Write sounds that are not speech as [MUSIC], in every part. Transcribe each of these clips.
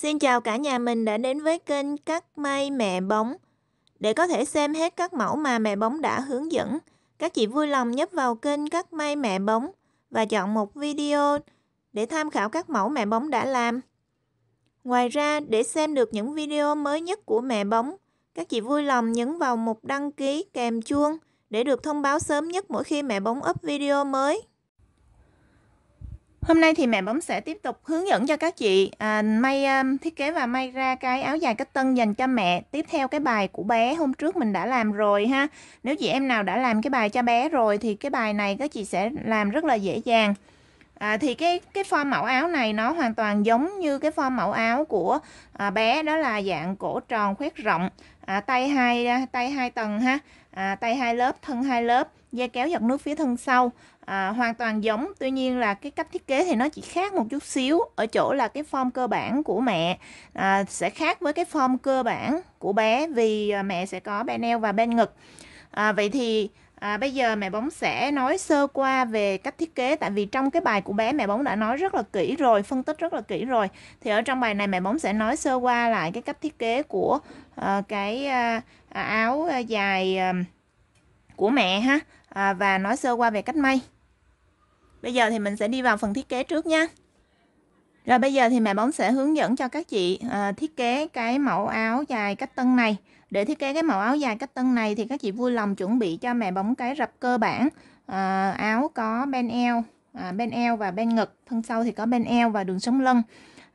Xin chào cả nhà mình đã đến với kênh Cắt May Mẹ Bóng. Để có thể xem hết các mẫu mà mẹ bóng đã hướng dẫn, các chị vui lòng nhấp vào kênh Cắt May Mẹ Bóng và chọn một video để tham khảo các mẫu mẹ bóng đã làm. Ngoài ra, để xem được những video mới nhất của mẹ bóng, các chị vui lòng nhấn vào mục đăng ký kèm chuông để được thông báo sớm nhất mỗi khi mẹ bóng up video mới. Hôm nay thì mẹ bấm sẽ tiếp tục hướng dẫn cho các chị à, may um, thiết kế và may ra cái áo dài cách tân dành cho mẹ. Tiếp theo cái bài của bé hôm trước mình đã làm rồi ha. Nếu chị em nào đã làm cái bài cho bé rồi thì cái bài này các chị sẽ làm rất là dễ dàng. À, thì cái cái form mẫu áo này nó hoàn toàn giống như cái form mẫu áo của à, bé đó là dạng cổ tròn khoét rộng à, tay hai à, tay hai tầng ha à, tay hai lớp thân hai lớp da kéo giọt nước phía thân sau à, hoàn toàn giống tuy nhiên là cái cách thiết kế thì nó chỉ khác một chút xíu ở chỗ là cái form cơ bản của mẹ à, sẽ khác với cái form cơ bản của bé vì à, mẹ sẽ có bên eo và bên ngực à, vậy thì À, bây giờ mẹ bóng sẽ nói sơ qua về cách thiết kế tại vì trong cái bài của bé mẹ bóng đã nói rất là kỹ rồi phân tích rất là kỹ rồi thì ở trong bài này mẹ bóng sẽ nói sơ qua lại cái cách thiết kế của uh, cái uh, À, áo à, dài à, của mẹ ha và nói sơ qua về cách may bây giờ thì mình sẽ đi vào phần thiết kế trước nha rồi bây giờ thì mẹ bóng sẽ hướng dẫn cho các chị thiết kế cái mẫu áo dài cách tân này để thiết kế cái mẫu áo dài cách tân này thì các chị vui lòng chuẩn bị cho mẹ bóng cái rập cơ bản à, áo có bên eo à, ben eo và bên ngực thân sau thì có bên eo và đường sống lưng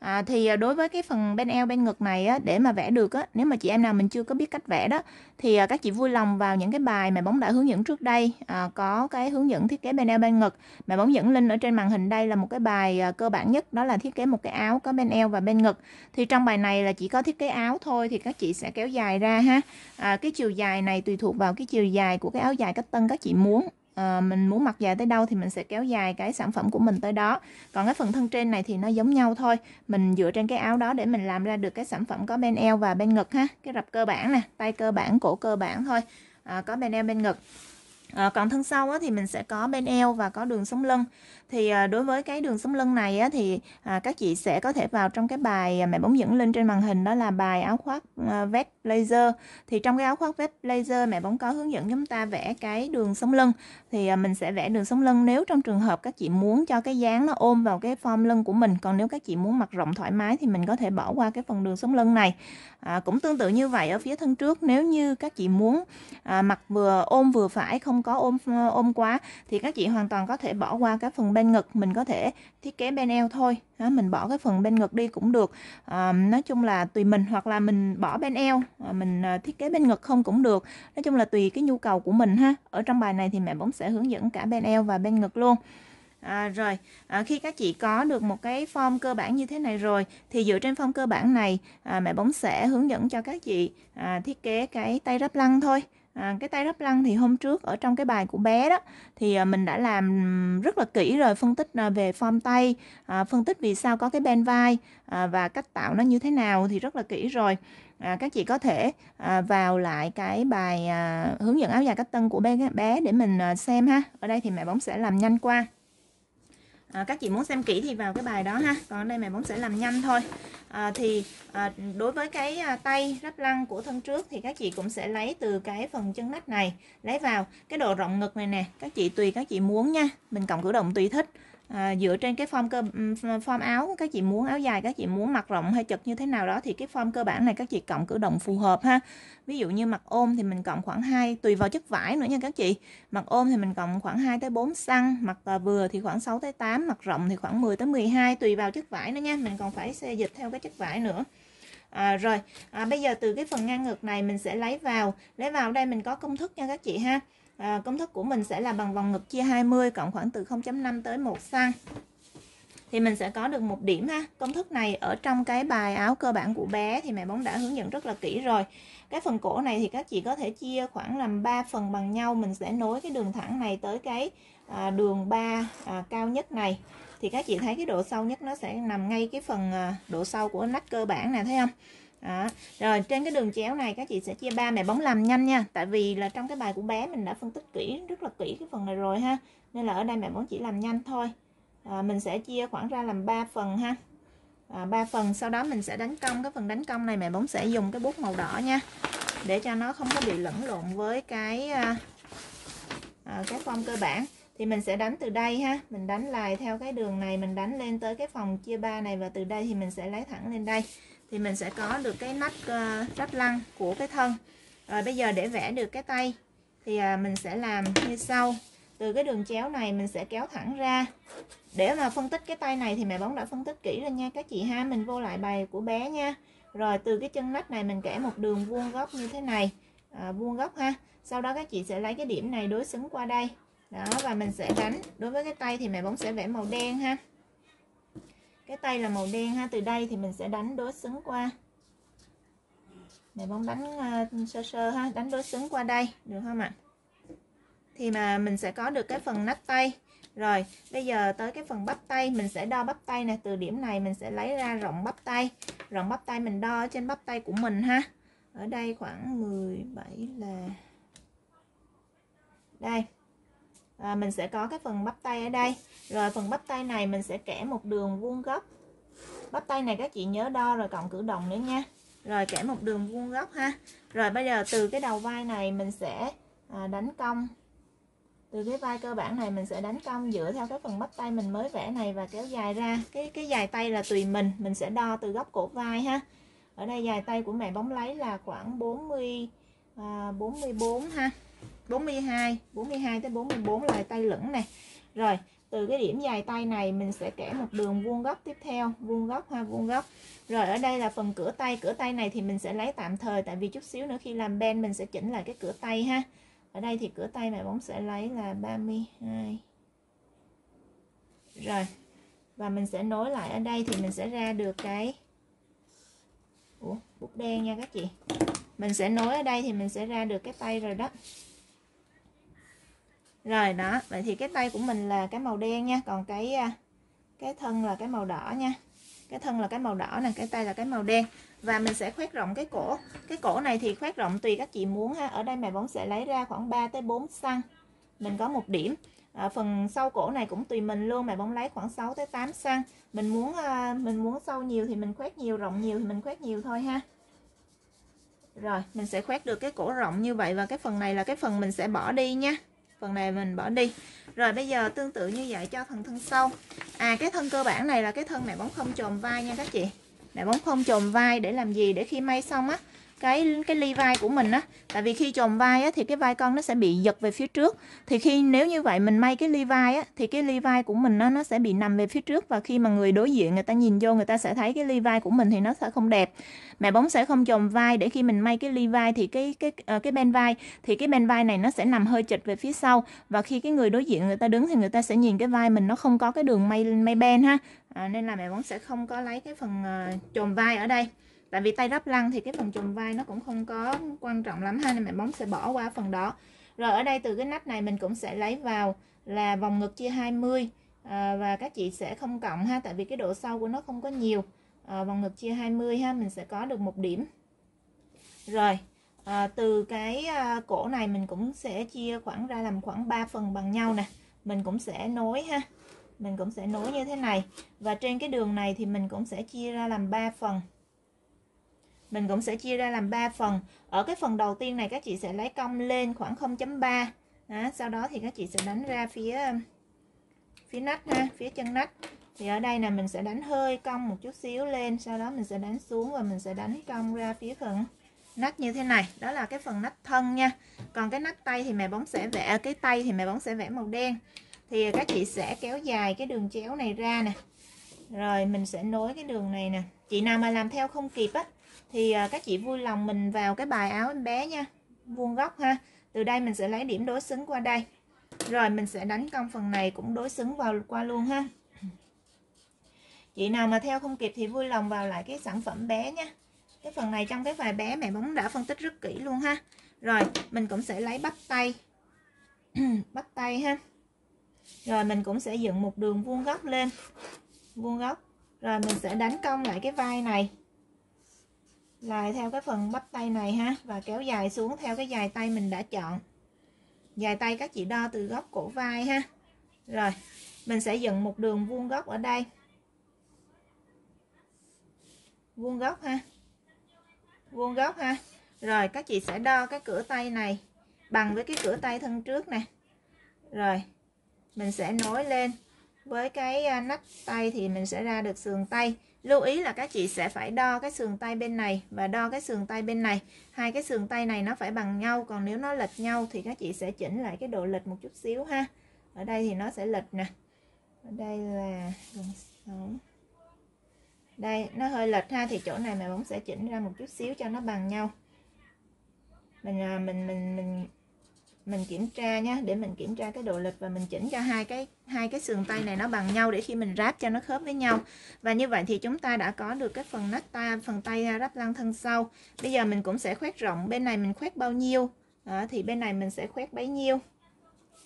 À, thì à, đối với cái phần bên eo bên ngực này á, để mà vẽ được á, nếu mà chị em nào mình chưa có biết cách vẽ đó thì à, các chị vui lòng vào những cái bài mà bóng đã hướng dẫn trước đây à, có cái hướng dẫn thiết kế bên eo bên ngực mà bóng dẫn link ở trên màn hình đây là một cái bài à, cơ bản nhất đó là thiết kế một cái áo có bên eo và bên ngực thì trong bài này là chỉ có thiết kế áo thôi thì các chị sẽ kéo dài ra ha à, cái chiều dài này tùy thuộc vào cái chiều dài của cái áo dài cách tân các chị muốn à, mình muốn mặc dài tới đâu thì mình sẽ kéo dài cái sản phẩm của mình tới đó còn cái phần thân trên này thì nó giống nhau thôi mình dựa trên cái áo đó để mình làm ra được cái sản phẩm có bên eo và bên ngực ha cái rập cơ bản nè tay cơ bản cổ cơ bản thôi à, có bên eo bên ngực À, còn thân sau á, thì mình sẽ có bên eo và có đường sống lưng thì à, đối với cái đường sống lưng này á, thì à, các chị sẽ có thể vào trong cái bài à, mẹ bóng dẫn lên trên màn hình đó là bài áo khoác à, vest laser thì trong cái áo khoác vest laser mẹ bóng có hướng dẫn chúng ta vẽ cái đường sống lưng thì à, mình sẽ vẽ đường sống lưng nếu trong trường hợp các chị muốn cho cái dáng nó ôm vào cái form lưng của mình còn nếu các chị muốn mặc rộng thoải mái thì mình có thể bỏ qua cái phần đường sống lưng này à, cũng tương tự như vậy ở phía thân trước nếu như các chị muốn à, mặc vừa ôm vừa phải không có ôm à, ôm quá thì các chị hoàn toàn có thể bỏ qua cái phần bên ngực mình có thể thiết kế bên eo thôi à, mình bỏ cái phần bên ngực đi cũng được à, nói chung là tùy mình hoặc là mình bỏ bên eo Ờ, mình ờ, thiết kế bên ngực không cũng được nói chung là tùy cái nhu cầu của mình ha ở trong bài này thì mẹ bóng sẽ hướng dẫn cả bên eo và bên ngực luôn À, rồi à, khi các chị có được một cái form cơ bản như thế này rồi thì dựa trên form cơ bản này à, mẹ bóng sẽ hướng dẫn cho các chị à, thiết kế cái tay ráp lăng thôi à, cái tay ráp lăng thì hôm trước ở trong cái bài của bé đó thì à, mình đã làm rất là kỹ rồi phân tích à, về form tay à, phân tích vì sao có cái bên vai à, và cách tạo nó như thế nào thì rất là kỹ rồi à, các chị có thể à, vào lại cái bài à, hướng dẫn áo dài cách tân của bé bé để mình à, xem ha ở đây thì mẹ bóng sẽ làm nhanh qua À, các chị muốn xem kỹ thì vào cái bài đó ha còn đây mẹ bóng sẽ làm nhanh thôi à, thì à, đối với cái à, tay ráp lăng của thân trước thì các chị cũng sẽ lấy từ cái phần chân nách này lấy vào cái độ rộng ngực này nè các chị tùy các chị muốn nha mình cộng cử động tùy thích à, dựa trên cái form cơ form áo các chị muốn áo dài các chị muốn mặc rộng hay chật như thế nào đó thì cái form cơ bản này các chị cộng cử động phù hợp ha ví dụ như mặc ôm thì mình cộng khoảng 2 tùy vào chất vải nữa nha các chị mặc ôm thì mình cộng khoảng 2 tới 4 xăng mặc à, vừa thì khoảng 6 tới 8 mặc rộng thì khoảng 10 tới 12 tùy vào chất vải nữa nha mình còn phải xê dịch theo cái chất vải nữa À, rồi à, bây giờ từ cái phần ngang ngực này mình sẽ lấy vào lấy vào đây mình có công thức nha các chị ha à, công thức của mình sẽ là bằng vòng ngực chia 20 cộng khoảng từ 0.5 tới 1 xăng thì mình sẽ có được một điểm ha công thức này ở trong cái bài áo cơ bản của bé thì mẹ bóng đã hướng dẫn rất là kỹ rồi cái phần cổ này thì các chị có thể chia khoảng làm 3 phần bằng nhau mình sẽ nối cái đường thẳng này tới cái à, đường 3 à, cao nhất này thì các chị thấy cái độ sâu nhất nó sẽ nằm ngay cái phần à, độ sâu của nách cơ bản nè thấy không đó. rồi trên cái đường chéo này các chị sẽ chia ba mẹ bóng làm nhanh nha tại vì là trong cái bài của bé mình đã phân tích kỹ rất là kỹ cái phần này rồi ha nên là ở đây mẹ bóng chỉ làm nhanh thôi à, mình sẽ chia khoảng ra làm 3 phần ha à, 3 phần sau đó mình sẽ đánh cong cái phần đánh cong này mẹ bóng sẽ dùng cái bút màu đỏ nha để cho nó không có bị lẫn lộn với cái à, à, cái form cơ bản thì mình sẽ đánh từ đây ha mình đánh lại theo cái đường này mình đánh lên tới cái phòng chia ba này và từ đây thì mình sẽ lấy thẳng lên đây thì mình sẽ có được cái nách ráp ờ, lăng của cái thân rồi bây giờ để vẽ được cái tay thì à, mình sẽ làm như sau từ cái đường chéo này mình sẽ kéo thẳng ra để mà phân tích cái tay này thì mẹ bóng đã phân tích kỹ rồi nha các chị ha mình vô lại bài của bé nha rồi từ cái chân nách này mình kẻ một đường vuông góc như thế này à, vuông góc ha sau đó các chị sẽ lấy cái điểm này đối xứng qua đây đó và mình sẽ đánh đối với cái tay thì mẹ bóng sẽ vẽ màu đen ha cái tay là màu đen ha từ đây thì mình sẽ đánh đối xứng qua này bóng đánh uh, sơ sơ ha đánh đối xứng qua đây được không ạ thì mà mình sẽ có được cái phần nách tay rồi bây giờ tới cái phần bắp tay mình sẽ đo bắp tay nè từ điểm này mình sẽ lấy ra rộng bắp tay rộng bắp tay mình đo trên bắp tay của mình ha ở đây khoảng 17 là đây à, mình sẽ có cái phần bắp tay ở đây rồi phần bắp tay này mình sẽ kẻ một đường vuông góc bắp tay này các chị nhớ đo rồi cộng cử động nữa nha rồi kẻ một đường vuông góc ha rồi bây giờ từ cái đầu vai này mình sẽ à, đánh cong từ cái vai cơ bản này mình sẽ đánh cong dựa theo cái phần bắp tay mình mới vẽ này và kéo dài ra cái cái dài tay là tùy mình mình sẽ đo từ góc cổ vai ha ở đây dài tay của mẹ bóng lấy là khoảng 40 à, 44 ha 42 42 tới 44 là tay lửng này rồi từ cái điểm dài tay này mình sẽ kẻ một đường vuông góc tiếp theo vuông góc ha vuông góc rồi ở đây là phần cửa tay cửa tay này thì mình sẽ lấy tạm thời tại vì chút xíu nữa khi làm ben mình sẽ chỉnh lại cái cửa tay ha ở đây thì cửa tay mẹ bóng sẽ lấy là 32 rồi và mình sẽ nối lại ở đây thì mình sẽ ra được cái Ủa, bút đen nha các chị mình sẽ nối ở đây thì mình sẽ ra được cái tay rồi đó rồi đó vậy thì cái tay của mình là cái màu đen nha còn cái à, cái thân là cái màu đỏ nha cái thân là cái màu đỏ nè cái tay là cái màu đen và mình sẽ khoét rộng cái cổ cái cổ này thì khoét rộng tùy các chị muốn ha ở đây mẹ bóng sẽ lấy ra khoảng 3 tới 4 xăng mình có một điểm à, phần sau cổ này cũng tùy mình luôn mẹ bóng lấy khoảng 6 tới 8 xăng mình muốn à, mình muốn sâu nhiều thì mình khoét nhiều rộng nhiều thì mình khoét nhiều thôi ha rồi mình sẽ khoét được cái cổ rộng như vậy và cái phần này là cái phần mình sẽ bỏ đi nha phần này mình bỏ đi rồi bây giờ tương tự như vậy cho phần thân sau à cái thân cơ bản này là cái thân mẹ bóng không chồm vai nha các chị mẹ bóng không chồm vai để làm gì để khi may xong á cái cái ly vai của mình á tại vì khi chồng vai á thì cái vai con nó sẽ bị giật về phía trước thì khi nếu như vậy mình may cái ly vai á thì cái ly vai của mình nó nó sẽ bị nằm về phía trước và khi mà người đối diện người ta nhìn vô người ta sẽ thấy cái ly vai của mình thì nó sẽ không đẹp mẹ bóng sẽ không chồng vai để khi mình may cái ly vai thì cái cái ờ, cái bên vai thì cái bên vai này nó sẽ nằm hơi chệch về phía sau và khi cái người đối diện người ta đứng thì người ta sẽ nhìn cái vai mình nó không có cái đường may may ben ha à, nên là mẹ bóng sẽ không có lấy cái phần uh, ờ, chồng vai ở đây tại vì tay đắp lăn thì cái phần chùm vai nó cũng không có quan trọng lắm ha nên mẹ bóng sẽ bỏ qua phần đó rồi ở đây từ cái nách này mình cũng sẽ lấy vào là vòng ngực chia 20 à, và các chị sẽ không cộng ha tại vì cái độ sâu của nó không có nhiều à, vòng ngực chia 20 ha mình sẽ có được một điểm rồi à, từ cái à, cổ này mình cũng sẽ chia khoảng ra làm khoảng 3 phần bằng nhau nè mình cũng sẽ nối ha mình cũng sẽ nối như thế này và trên cái đường này thì mình cũng sẽ chia ra làm 3 phần mình cũng sẽ chia ra làm 3 phần ở cái phần đầu tiên này các chị sẽ lấy cong lên khoảng 0.3 đó, sau đó thì các chị sẽ đánh ra phía phía nách ha phía chân nách thì ở đây là mình sẽ đánh hơi cong một chút xíu lên sau đó mình sẽ đánh xuống và mình sẽ đánh cong ra phía phần nách như thế này đó là cái phần nách thân nha còn cái nách tay thì mẹ bóng sẽ vẽ cái tay thì mẹ bóng sẽ vẽ màu đen thì các chị sẽ kéo dài cái đường chéo này ra nè rồi mình sẽ nối cái đường này nè chị nào mà làm theo không kịp á thì à, các chị vui lòng mình vào cái bài áo em bé nha vuông góc ha từ đây mình sẽ lấy điểm đối xứng qua đây rồi mình sẽ đánh công phần này cũng đối xứng vào qua luôn ha chị nào mà theo không kịp thì vui lòng vào lại cái sản phẩm bé nha cái phần này trong cái vài bé mẹ bóng đã phân tích rất kỹ luôn ha rồi mình cũng sẽ lấy bắt tay [CLEARS THROAT] bắt tay ha rồi mình cũng sẽ dựng một đường vuông góc lên vuông góc rồi mình sẽ đánh cong lại cái vai này lại theo cái phần bắp tay này ha và kéo dài xuống theo cái dài tay mình đã chọn dài tay các chị đo từ góc cổ vai ha rồi mình sẽ dựng một đường vuông góc ở đây vuông góc ha vuông góc ha rồi các chị sẽ đo cái cửa tay này bằng với cái cửa tay thân trước nè rồi mình sẽ nối lên với cái à, nách tay thì mình sẽ ra được sườn tay lưu ý là các chị sẽ phải đo cái sườn tay bên này và đo cái sườn tay bên này hai cái sườn tay này nó phải bằng nhau còn nếu nó lệch nhau thì các chị sẽ chỉnh lại cái độ lệch một chút xíu ha ở đây thì nó sẽ lệch nè ở đây là đây nó hơi lệch ha thì chỗ này mà bóng sẽ chỉnh ra một chút xíu cho nó bằng nhau mình à, mình mình mình mình kiểm tra nhé để mình kiểm tra cái độ lịch và mình chỉnh cho hai cái hai cái sườn tay này nó bằng nhau để khi mình ráp cho nó khớp với nhau và như vậy thì chúng ta đã có được cái phần nách ta phần tay ráp lăng thân sau bây giờ mình cũng sẽ khoét rộng bên này mình khoét bao nhiêu đó, thì bên này mình sẽ khoét bấy nhiêu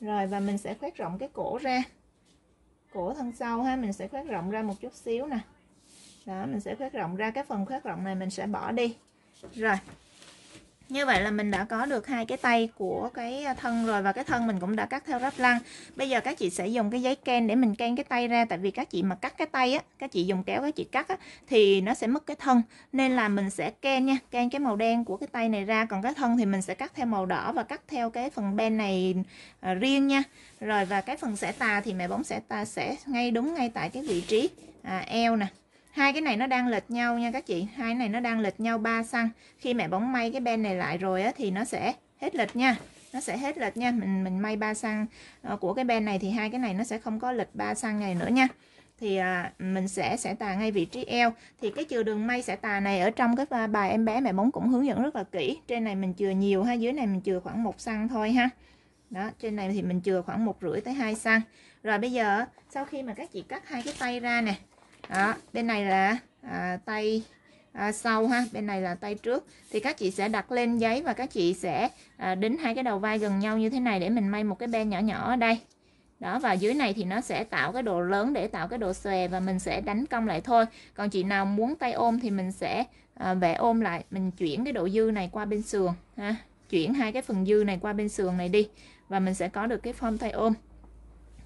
rồi và mình sẽ khoét rộng cái cổ ra cổ thân sau ha mình sẽ khoét rộng ra một chút xíu nè đó mình sẽ khoét rộng ra cái phần khoét rộng này mình sẽ bỏ đi rồi như vậy là mình đã có được hai cái tay của cái à, thân rồi và cái thân mình cũng đã cắt theo ráp lăng bây giờ các chị sẽ dùng cái giấy ken để mình ken cái tay ra tại vì các chị mà cắt cái tay á các chị dùng kéo các chị cắt á, thì nó sẽ mất cái thân nên là mình sẽ ken nha ken cái màu đen của cái tay này ra còn cái thân thì mình sẽ cắt theo màu đỏ và cắt theo cái phần ben này à, riêng nha rồi và cái phần xẻ tà thì mẹ bóng xẻ tà sẽ ngay đúng ngay tại cái vị trí à, eo nè hai cái này nó đang lệch nhau nha các chị hai cái này nó đang lệch nhau 3 xăng khi mẹ bóng may cái ben này lại rồi á, thì nó sẽ hết lệch nha nó sẽ hết lệch nha mình mình may 3 xăng ờ, của cái ben này thì hai cái này nó sẽ không có lệch 3 xăng này nữa nha thì à, mình sẽ sẽ tà ngay vị trí eo thì cái chừa đường may sẽ tà này ở trong cái à, bài em bé mẹ bóng cũng hướng dẫn rất là kỹ trên này mình chừa nhiều ha dưới này mình chừa khoảng một xăng thôi ha đó trên này thì mình chừa khoảng một rưỡi tới hai xăng rồi bây giờ sau khi mà các chị cắt hai cái tay ra nè đó bên này là à, tay à, sau ha bên này là tay trước thì các chị sẽ đặt lên giấy và các chị sẽ à, đính hai cái đầu vai gần nhau như thế này để mình may một cái be nhỏ nhỏ ở đây đó và dưới này thì nó sẽ tạo cái độ lớn để tạo cái độ xòe và mình sẽ đánh cong lại thôi còn chị nào muốn tay ôm thì mình sẽ à, vẽ ôm lại mình chuyển cái độ dư này qua bên sườn ha chuyển hai cái phần dư này qua bên sườn này đi và mình sẽ có được cái form tay ôm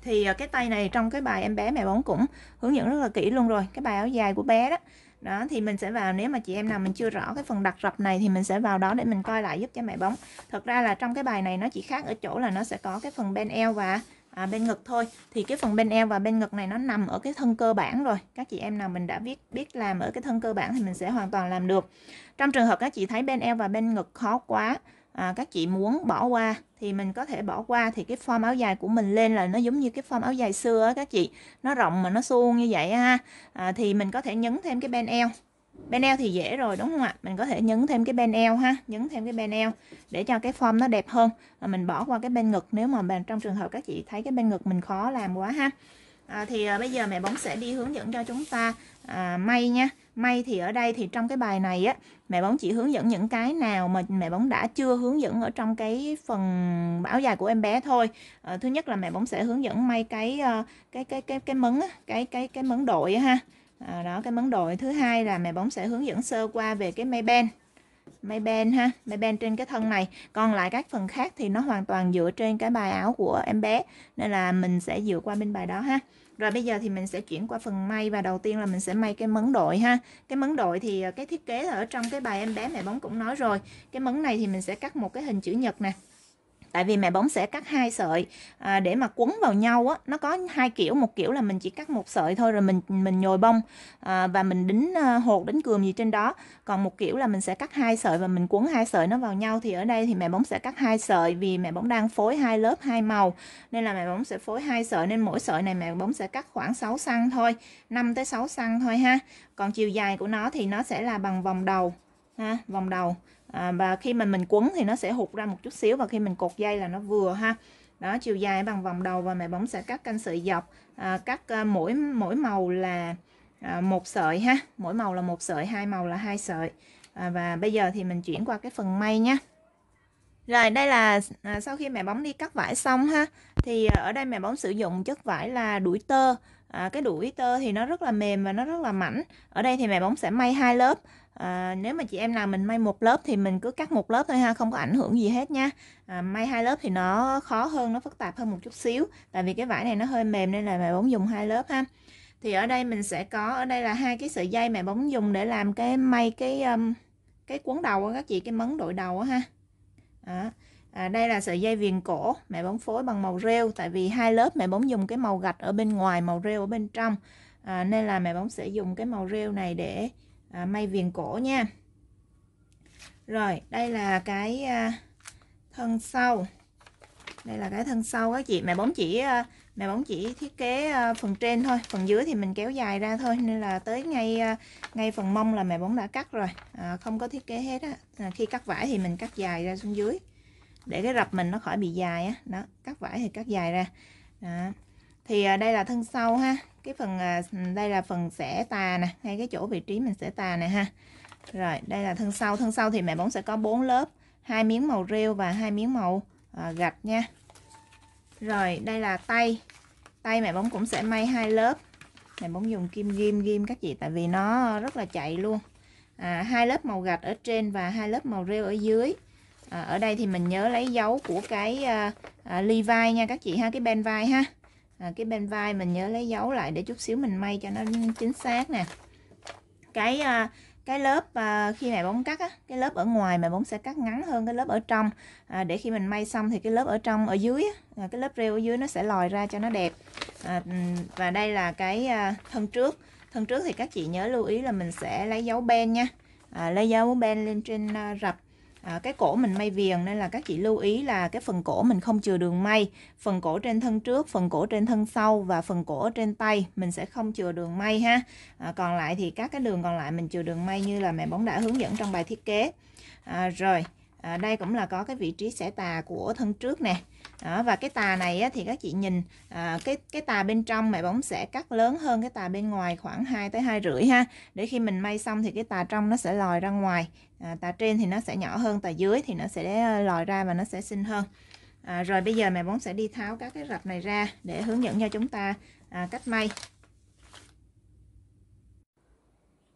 thì ờ, cái tay này trong cái bài em bé mẹ bóng cũng hướng dẫn rất là kỹ luôn rồi cái bài áo dài của bé đó đó thì mình sẽ vào nếu mà chị em nào mình chưa rõ cái phần đặt rập này thì mình sẽ vào đó để mình coi lại giúp cho mẹ bóng thật ra là trong cái bài này nó chỉ khác ở chỗ là nó sẽ có cái phần bên eo và à, bên ngực thôi thì cái phần bên eo và bên ngực này nó nằm ở cái thân cơ bản rồi các chị em nào mình đã biết biết làm ở cái thân cơ bản thì mình sẽ hoàn toàn làm được trong trường hợp các chị thấy bên eo và bên ngực khó quá à, các chị muốn bỏ qua thì mình có thể bỏ qua thì cái form áo dài của mình lên là nó giống như cái form áo dài xưa á các chị nó rộng mà nó suông như vậy ha à, thì mình có thể nhấn thêm cái bên eo bên eo thì dễ rồi đúng không ạ mình có thể nhấn thêm cái bên eo ha nhấn thêm cái bên eo để cho cái form nó đẹp hơn và mình bỏ qua cái bên ngực nếu mà bạn trong trường hợp các chị thấy cái bên ngực mình khó làm quá ha à, thì à, bây giờ mẹ bóng sẽ đi hướng dẫn cho chúng ta à, may nha may thì ở đây thì trong cái bài này á mẹ bóng chỉ hướng dẫn những cái nào mà mẹ bóng đã chưa hướng dẫn ở trong cái phần bảo dài của em bé thôi à, thứ nhất là mẹ bóng sẽ hướng dẫn may cái ờ, cái cái cái cái mấn cái cái cái mấn đội ha à, đó cái mấn đội thứ hai là mẹ bóng sẽ hướng dẫn sơ qua về cái may ben may ben ha may ben trên cái thân này còn lại các phần khác thì nó hoàn toàn dựa trên cái bài áo của em bé nên là mình sẽ dựa qua bên bài đó ha rồi bây giờ thì mình sẽ chuyển qua phần may và đầu tiên là mình sẽ may cái mấn đội ha cái mấn đội thì ờ, cái thiết kế ở trong cái bài em bé mẹ bóng cũng nói rồi cái mấn này thì mình sẽ cắt một cái hình chữ nhật nè tại vì mẹ bóng sẽ cắt hai sợi à, để mà quấn vào nhau á nó có hai kiểu một kiểu là mình chỉ cắt một sợi thôi rồi mình mình nhồi bông à, và mình đính à, hột đính cườm gì trên đó còn một kiểu là mình sẽ cắt hai sợi và mình quấn hai sợi nó vào nhau thì ở đây thì mẹ bóng sẽ cắt hai sợi vì mẹ bóng đang phối hai lớp hai màu nên là mẹ bóng sẽ phối hai sợi nên mỗi sợi này mẹ bóng sẽ cắt khoảng 6 xăng thôi 5 tới 6 xăng thôi ha còn chiều dài của nó thì nó sẽ là bằng vòng đầu ha vòng đầu à, và khi mình mình quấn thì nó sẽ hụt ra một chút xíu và khi mình cột dây là nó vừa ha đó chiều dài bằng vòng đầu và mẹ bóng sẽ cắt canh sợi dọc à, cắt à, mỗi mỗi màu là à, một sợi ha mỗi màu là một sợi hai màu là hai sợi à, và bây giờ thì mình chuyển qua cái phần may nhé rồi đây là à, sau khi mẹ bóng đi cắt vải xong ha thì ở đây mẹ bóng sử dụng chất vải là đuổi tơ à, cái đuổi tơ thì nó rất là mềm và nó rất là mảnh ở đây thì mẹ bóng sẽ may hai lớp à, nếu mà chị em nào mình may một lớp thì mình cứ cắt một lớp thôi ha không có ảnh hưởng gì hết nha à, may hai lớp thì nó khó hơn nó phức tạp hơn một chút xíu tại vì cái vải này nó hơi mềm nên là mẹ bóng dùng hai lớp ha thì ở đây mình sẽ có ở đây là hai cái sợi dây mẹ bóng dùng để làm cái may cái um, cái cuốn đầu các chị cái mấn đội đầu ha đó. À, đây là sợi dây viền cổ mẹ bóng phối bằng màu rêu tại vì hai lớp mẹ bóng dùng cái màu gạch ở bên ngoài màu rêu ở bên trong à, nên là mẹ bóng sẽ dùng cái màu rêu này để à, may viền cổ nha rồi đây là cái à, thân sau đây là cái thân sau các chị mẹ bóng chỉ à, mẹ bóng chỉ thiết kế à, phần trên thôi phần dưới thì mình kéo dài ra thôi nên là tới ngay à, ngay phần mông là mẹ bóng đã cắt rồi à, không có thiết kế hết á à, khi cắt vải thì mình cắt dài ra xuống dưới để cái rập mình nó khỏi bị dài á đó cắt vải thì cắt dài ra đó. thì à, đây là thân sau ha cái phần à, đây là phần xẻ tà nè ngay cái chỗ vị trí mình sẽ tà nè ha rồi đây là thân sau thân sau thì mẹ bóng sẽ có bốn lớp hai miếng màu rêu và hai miếng màu à, gạch nha rồi đây là tay tay mẹ bóng cũng sẽ may hai lớp mẹ bóng dùng kim ghim ghim các chị tại vì nó rất là chạy luôn à, hai lớp màu gạch ở trên và hai lớp màu rêu ở dưới à, ở đây thì mình nhớ lấy dấu của cái à, à, ly vai nha các chị ha cái bên vai ha à, cái bên vai mình nhớ lấy dấu lại để chút xíu mình may cho nó chính xác nè cái à, cái lớp à, khi mẹ bóng cắt á, cái lớp ở ngoài mẹ bóng sẽ cắt ngắn hơn cái lớp ở trong à, để khi mình may xong thì cái lớp ở trong ở dưới á, à, cái lớp rêu ở dưới nó sẽ lòi ra cho nó đẹp à, ừ, và đây là cái à, thân trước thân trước thì các chị nhớ lưu ý là mình sẽ lấy dấu ben nha à, lấy dấu ben lên trên à, rập à, cái cổ mình may viền nên là các chị lưu ý là cái phần cổ mình không chừa đường may phần cổ trên thân trước phần cổ trên thân sau và phần cổ trên tay mình sẽ không chừa đường may ha à, còn lại thì các cái đường còn lại mình chừa đường may như là mẹ bóng đã hướng dẫn trong bài thiết kế à, rồi à, đây cũng là có cái vị trí xẻ tà của thân trước nè đó, và cái tà này á, thì các chị nhìn à, cái cái tà bên trong mẹ bóng sẽ cắt lớn hơn cái tà bên ngoài khoảng 2 tới hai rưỡi ha để khi mình may xong thì cái tà trong nó sẽ lòi ra ngoài à, tà trên thì nó sẽ nhỏ hơn tà dưới thì nó sẽ ờ, lòi ra và nó sẽ xinh hơn à, rồi bây giờ mẹ bóng sẽ đi tháo các cái rập này ra để hướng dẫn cho chúng ta à, cách may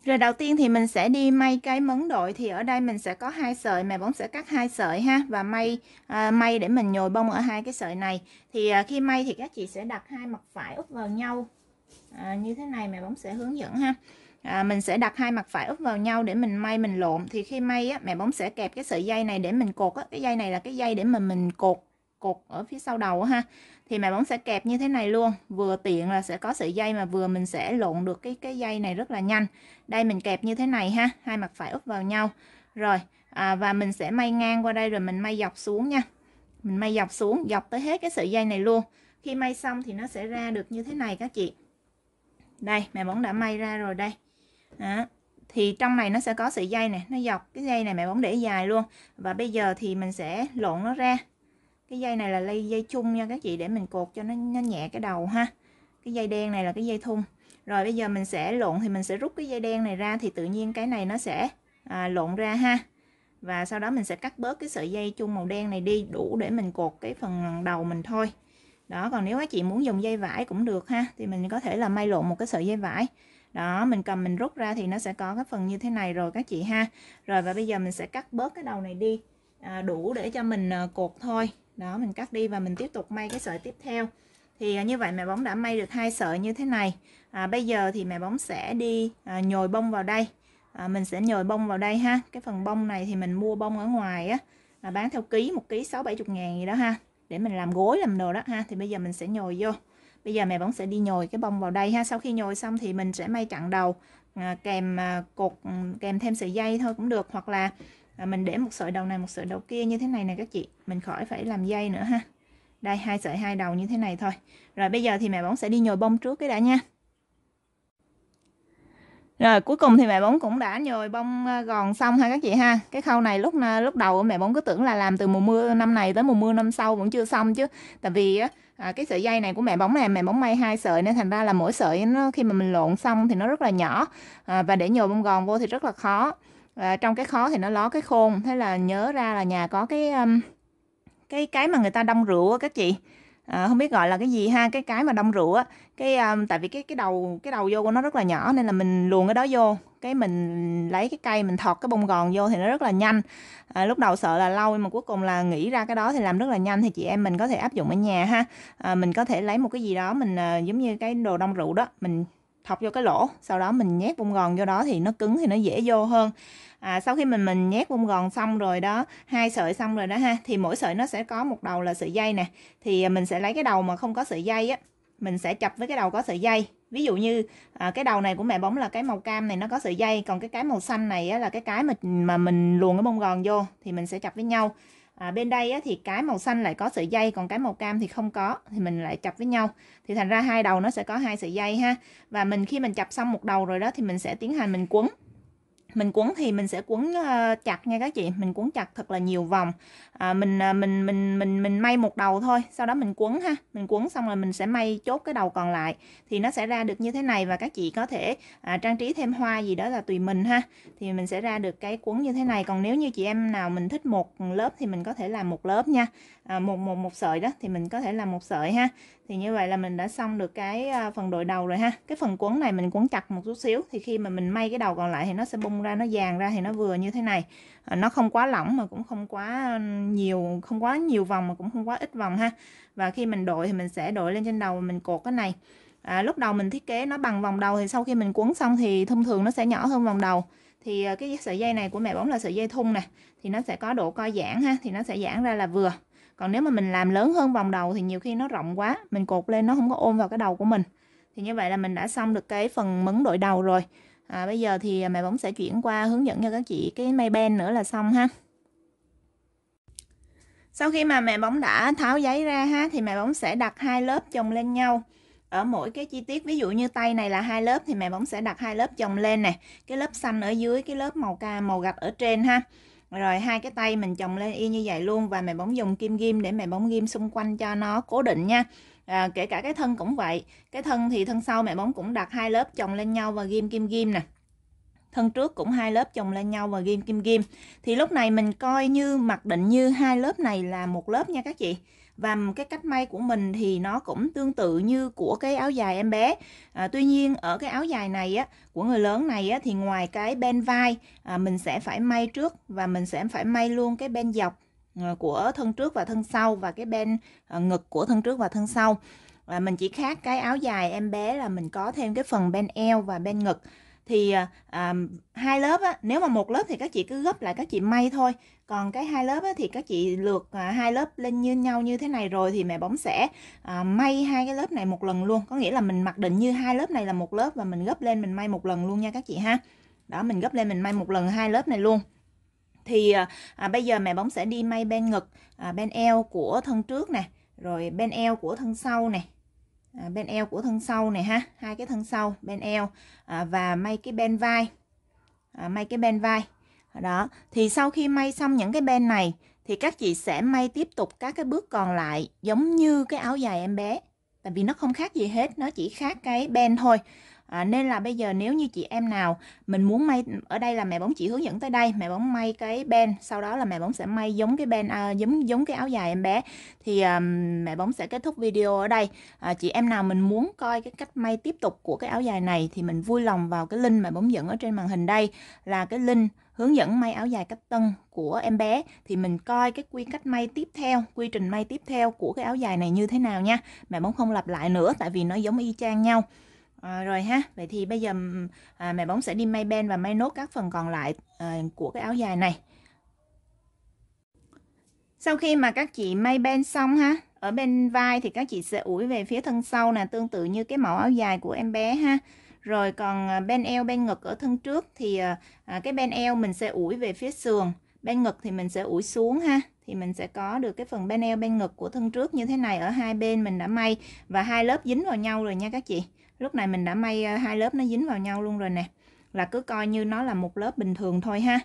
Rồi đầu tiên thì mình sẽ đi may cái mấn đội thì ở đây mình sẽ có hai sợi mà bóng sẽ cắt hai sợi ha và may à, may để mình nhồi bông ở hai cái sợi này. Thì à, khi may thì các chị sẽ đặt hai mặt phải úp vào nhau à, như thế này mẹ bóng sẽ hướng dẫn ha. À, mình sẽ đặt hai mặt phải úp vào nhau để mình may mình lộn thì khi may á mẹ bóng sẽ kẹp cái sợi dây này để mình cột á cái dây này là cái dây để mà mình cột cột ở phía sau đầu ha thì mẹ bóng sẽ kẹp như thế này luôn vừa tiện là sẽ có sợi dây mà vừa mình sẽ lộn được cái cái dây này rất là nhanh đây mình kẹp như thế này ha hai mặt phải úp vào nhau rồi à, và mình sẽ may ngang qua đây rồi mình may dọc xuống nha mình may dọc xuống dọc tới hết cái sợi dây này luôn khi may xong thì nó sẽ ra được như thế này các chị đây mẹ bóng đã may ra rồi đây đó. thì trong này nó sẽ có sợi dây này nó dọc cái dây này mẹ bóng để dài luôn và bây giờ thì mình sẽ lộn nó ra cái dây này là lây dây chung nha các chị để mình cột cho nó, nó nhẹ cái đầu ha cái dây đen này là cái dây thun rồi bây giờ mình sẽ lộn thì mình sẽ rút cái dây đen này ra thì tự nhiên cái này nó sẽ à, lộn ra ha và sau đó mình sẽ cắt bớt cái sợi dây chung màu đen này đi đủ để mình cột cái phần đầu mình thôi đó còn nếu các chị muốn dùng dây vải cũng được ha thì mình có thể là may lộn một cái sợi dây vải đó mình cầm mình rút ra thì nó sẽ có cái phần như thế này rồi các chị ha rồi và bây giờ mình sẽ cắt bớt cái đầu này đi à, đủ để cho mình ờ, cột thôi đó mình cắt đi và mình tiếp tục may cái sợi tiếp theo thì à, như vậy mẹ bóng đã may được hai sợi như thế này à, bây giờ thì mẹ bóng sẽ đi à, nhồi bông vào đây à, mình sẽ nhồi bông vào đây ha cái phần bông này thì mình mua bông ở ngoài á là bán theo ký một ký sáu bảy chục ngàn gì đó ha để mình làm gối làm đồ đó ha thì bây giờ mình sẽ nhồi vô bây giờ mẹ bóng sẽ đi nhồi cái bông vào đây ha sau khi nhồi xong thì mình sẽ may chặn đầu à, kèm à, cột ừ, kèm thêm sợi dây thôi cũng được hoặc là à, mình để một sợi đầu này một sợi đầu kia như thế này nè các chị mình khỏi phải làm dây nữa ha đây hai sợi hai đầu như thế này thôi rồi bây giờ thì mẹ bóng sẽ đi nhồi bông trước cái đã nha rồi cuối cùng thì mẹ bóng cũng đã nhồi bông à, gòn xong ha các chị ha cái khâu này lúc à, lúc đầu mẹ bóng cứ tưởng là làm từ mùa mưa năm này tới mùa mưa năm sau vẫn chưa xong chứ tại vì à, cái sợi dây này của mẹ bóng này mẹ bóng may hai sợi nên thành ra là mỗi sợi nó khi mà mình lộn xong thì nó rất là nhỏ à, và để nhồi bông gòn vô thì rất là khó và trong cái khó thì nó ló cái khôn thế là nhớ ra là nhà có cái um, cái cái mà người ta đông rượu á các chị à, không biết gọi là cái gì ha cái cái mà đông rượu á cái um, tại vì cái cái đầu cái đầu vô của nó rất là nhỏ nên là mình luồn cái đó vô cái mình lấy cái cây mình thọt cái bông gòn vô thì nó rất là nhanh à, lúc đầu sợ là lâu nhưng mà cuối cùng là nghĩ ra cái đó thì làm rất là nhanh thì chị em mình có thể áp dụng ở nhà ha à, mình có thể lấy một cái gì đó mình à, giống như cái đồ đông rượu đó mình thọc vô cái lỗ sau đó mình nhét bông gòn vô đó thì nó cứng thì nó dễ vô hơn à, sau khi mình mình nhét bông gòn xong rồi đó hai sợi xong rồi đó ha thì mỗi sợi nó sẽ có một đầu là sợi dây nè thì à, mình sẽ lấy cái đầu mà không có sợi dây á mình sẽ chập với cái đầu có sợi dây ví dụ như à, cái đầu này của mẹ bóng là cái màu cam này nó có sợi dây còn cái cái màu xanh này á, là cái cái mà mà mình luồn cái bông gòn vô thì mình sẽ chập với nhau à, bên đây á, thì cái màu xanh lại có sợi dây còn cái màu cam thì không có thì mình lại chập với nhau thì thành ra hai đầu nó sẽ có hai sợi dây ha và mình khi mình chập xong một đầu rồi đó thì mình sẽ tiến hành mình quấn mình quấn thì mình sẽ quấn uh, chặt nha các chị mình quấn chặt thật là nhiều vòng à, mình à, mình mình mình mình may một đầu thôi sau đó mình quấn ha mình quấn xong rồi mình sẽ may chốt cái đầu còn lại thì nó sẽ ra được như thế này và các chị có thể à, trang trí thêm hoa gì đó là tùy mình ha thì mình sẽ ra được cái quấn như thế này còn nếu như chị em nào mình thích một lớp thì mình có thể làm một lớp nha à, một một một sợi đó thì mình có thể làm một sợi ha thì như vậy là mình đã xong được cái ờ, phần đội đầu rồi ha cái phần quấn này mình quấn chặt một chút xíu thì khi mà mình may cái đầu còn lại thì nó sẽ bung ra nó dàn ra thì nó vừa như thế này à, nó không quá lỏng mà cũng không quá ờ, nhiều không quá nhiều vòng mà cũng không quá ít vòng ha và khi mình đội thì mình sẽ đội lên trên đầu mình cột cái này à, lúc đầu mình thiết kế nó bằng vòng đầu thì sau khi mình quấn xong thì thông thường nó sẽ nhỏ hơn vòng đầu thì ờ, cái sợi dây này của mẹ bóng là sợi dây thun nè thì nó sẽ có độ co giãn ha thì nó sẽ giãn ra là vừa còn nếu mà mình làm lớn hơn vòng đầu thì nhiều khi nó rộng quá mình cột lên nó không có ôm vào cái đầu của mình thì như vậy là mình đã xong được cái phần mấn đội đầu rồi à, bây giờ thì mẹ bóng sẽ chuyển qua hướng dẫn cho các chị cái may ben nữa là xong ha sau khi mà mẹ bóng đã tháo giấy ra ha thì mẹ bóng sẽ đặt hai lớp chồng lên nhau ở mỗi cái chi tiết ví dụ như tay này là hai lớp thì mẹ bóng sẽ đặt hai lớp chồng lên nè cái lớp xanh ở dưới cái lớp màu ca màu gạch ở trên ha rồi hai cái tay mình chồng lên y như vậy luôn và mày bóng dùng kim ghim để mày bóng ghim xung quanh cho nó cố định nha à, kể cả cái thân cũng vậy cái thân thì thân sau mẹ bóng cũng đặt hai lớp chồng lên nhau và ghim kim ghim nè thân trước cũng hai lớp chồng lên nhau và ghim kim ghim thì lúc này mình coi như mặc định như hai lớp này là một lớp nha các chị và cái cách may của mình thì nó cũng tương tự như của cái áo dài em bé à, tuy nhiên ở cái áo dài này á của người lớn này á thì ngoài cái bên vai à, mình sẽ phải may trước và mình sẽ phải may luôn cái bên dọc à, của thân trước và thân sau và cái bên à, ngực của thân trước và thân sau và mình chỉ khác cái áo dài em bé là mình có thêm cái phần bên eo và bên ngực thì à, à, hai lớp á, nếu mà một lớp thì các chị cứ gấp lại các chị may thôi còn cái hai lớp á, thì các chị lượt à, hai lớp lên như nhau như thế này rồi thì mẹ bóng sẽ à, may hai cái lớp này một lần luôn có nghĩa là mình mặc định như hai lớp này là một lớp và mình gấp lên mình may một lần luôn nha các chị ha đó mình gấp lên mình may một lần hai lớp này luôn thì à, à, bây giờ mẹ bóng sẽ đi may bên ngực à, bên eo của thân trước nè rồi bên eo của thân sau này À, bên eo của thân sau này ha hai cái thân sau bên eo à, và may cái bên vai à, may cái bên vai đó thì sau khi may xong những cái bên này thì các chị sẽ may tiếp tục các cái bước còn lại giống như cái áo dài em bé tại vì nó không khác gì hết nó chỉ khác cái bên thôi à, nên là bây giờ nếu như chị em nào mình muốn may ở đây là mẹ bóng chỉ hướng dẫn tới đây mẹ bóng may cái ben sau đó là mẹ bóng sẽ may giống cái ben à, giống giống cái áo dài em bé thì à, mẹ bóng sẽ kết thúc video ở đây à, chị em nào mình muốn coi cái cách may tiếp tục của cái áo dài này thì mình vui lòng vào cái link mẹ bóng dẫn ở trên màn hình đây là cái link hướng dẫn may áo dài cách tân của em bé thì mình coi cái quy cách may tiếp theo quy trình may tiếp theo của cái áo dài này như thế nào nha mẹ bóng không lặp lại nữa tại vì nó giống y chang nhau À, rồi ha, vậy thì bây giờ à, mẹ bóng sẽ đi may ben và may nốt các phần còn lại à, của cái áo dài này. Sau khi mà các chị may ben xong ha, ở bên vai thì các chị sẽ ủi về phía thân sau nè, tương tự như cái mẫu áo dài của em bé ha. Rồi còn ờ, bên eo, bên ngực ở thân trước thì à, cái bên eo mình sẽ ủi về phía sườn, bên ngực thì mình sẽ ủi xuống ha thì mình sẽ có được cái phần bên eo bên ngực của thân trước như thế này ở hai bên mình đã may và hai lớp dính vào nhau rồi nha các chị lúc này mình đã may ờ, hai lớp nó dính vào nhau luôn rồi nè là cứ coi như nó là một lớp bình thường thôi ha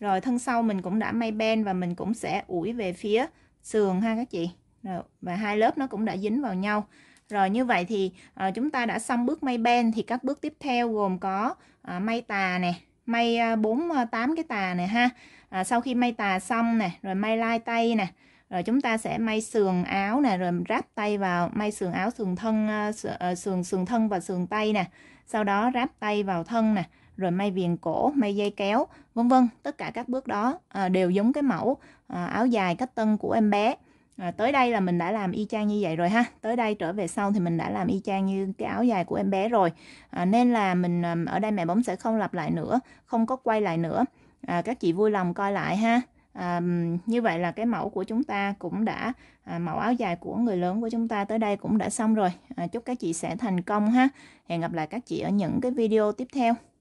rồi thân sau mình cũng đã may ben và mình cũng sẽ ủi về phía sườn ha các chị rồi, và hai lớp nó cũng đã dính vào nhau rồi như vậy thì à, chúng ta đã xong bước may ben thì các bước tiếp theo gồm có à, may tà nè may bốn tám cái tà này ha à, sau khi may tà xong nè rồi may lai tay nè rồi chúng ta sẽ may sườn áo nè rồi ráp tay vào may sườn áo sườn thân ờ, ờ, sườn sườn thân và sườn tay nè sau đó ráp tay vào thân nè rồi may viền cổ may dây kéo vân vân tất cả các bước đó à, đều giống cái mẫu à, áo dài cách tân của em bé à, tới đây là mình đã làm y chang như vậy rồi ha tới đây trở về sau thì mình đã làm y chang như cái áo dài của em bé rồi à, nên là mình ở đây mẹ bấm sẽ không lặp lại nữa không có quay lại nữa à, các chị vui lòng coi lại ha à, như vậy là cái mẫu của chúng ta cũng đã à, mẫu áo dài của người lớn của chúng ta tới đây cũng đã xong rồi à, chúc các chị sẽ thành công ha hẹn gặp lại các chị ở những cái video tiếp theo